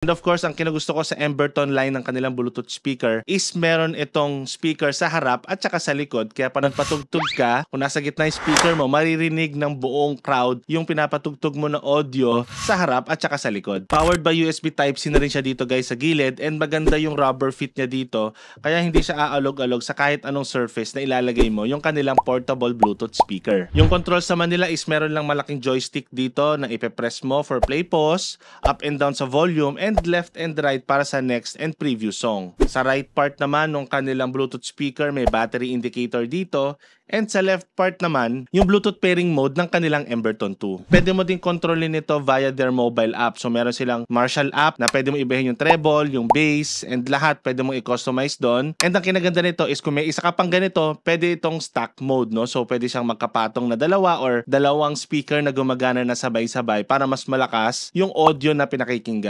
And of course, ang kinagusto ko sa Emberton line ng kanilang Bluetooth speaker is meron itong speaker sa harap at saka sa likod. Kaya panagpatugtog ka, kung nasa gitna yung speaker mo, maririnig ng buong crowd yung pinapatugtog mo na audio sa harap at saka sa likod. Powered by USB Type-C na rin siya dito guys sa gilid and maganda yung rubber fit niya dito. Kaya hindi siya aalog-alog sa kahit anong surface na ilalagay mo yung kanilang portable Bluetooth speaker. Yung control sa manila is meron lang malaking joystick dito na ipepress mo for play pause, up and down sa volume, and and left and right para sa next and preview song. Sa right part naman ng kanilang Bluetooth speaker may battery indicator dito And sa left part naman, yung Bluetooth pairing mode ng kanilang Emberton 2. Pwede mo din kontrolin ito via their mobile app. So meron silang Marshall app na pwede mo ibahin yung treble, yung bass, and lahat pwede mong i-customize doon. And ang kinaganda nito is kung may isa ka pang ganito, pwede itong stack mode, no? So pwede siyang magkapatong na dalawa or dalawang speaker na gumagana na sabay-sabay para mas malakas yung audio na pinakikinggan.